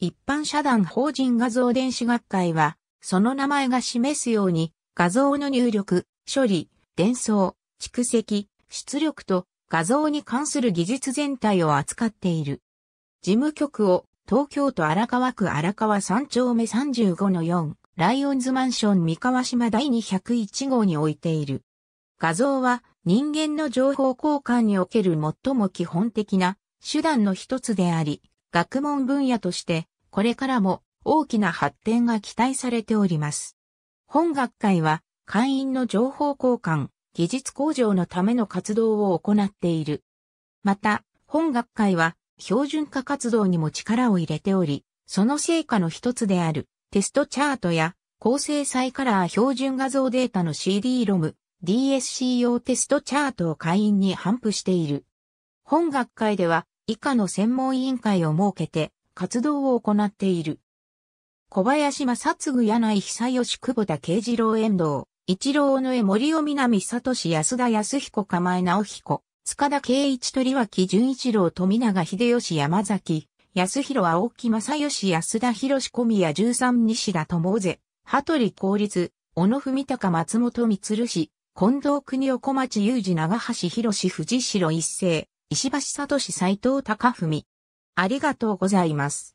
一般社団法人画像電子学会は、その名前が示すように、画像の入力、処理、伝送、蓄積、出力と画像に関する技術全体を扱っている。事務局を東京都荒川区荒川3丁目35の4、ライオンズマンション三河島第201号に置いている。画像は人間の情報交換における最も基本的な手段の一つであり、学問分野として、これからも大きな発展が期待されております。本学会は、会員の情報交換、技術向上のための活動を行っている。また、本学会は、標準化活動にも力を入れており、その成果の一つである、テストチャートや、高精細カラー標準画像データの CD-ROM、DSC 用テストチャートを会員に頒布している。本学会では、以下の専門委員会を設けて活動を行っている。小林正嗣柳井久吉久保田慶次郎遠藤、一郎尾江森尾南里志安田康彦釜江直彦、塚田慶一鳥脇淳一郎富永秀吉山崎、安弘青木正義安田博志小宮十三西田智瀬、羽鳥公立、小野文隆松本光氏、近藤国夫小町雄二長橋博士藤代一世、石橋聡斎藤隆文。ありがとうございます。